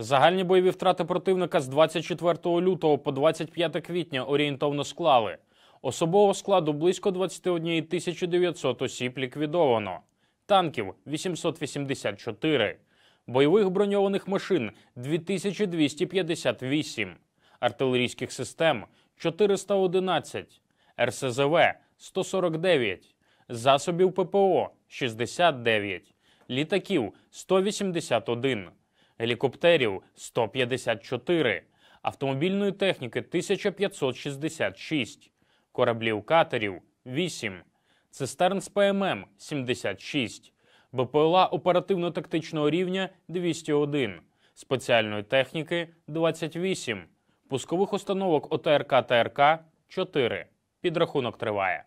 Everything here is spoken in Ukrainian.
Загальні бойові втрати противника з 24 лютого по 25 квітня орієнтовно склали. Особового складу близько 21 900 осіб ліквідовано, танків 884, бойових броньованих машин 2258, артилерійських систем 411, РСЗВ 149, засобів ППО 69, літаків 181 гелікоптерів 154, автомобільної техніки 1566, кораблів катерів 8, цистерн з ПММ 76, БПЛА оперативно-тактичного рівня 201, спеціальної техніки 28, пускових установок ОТРК ТРК 4. Підрахунок триває.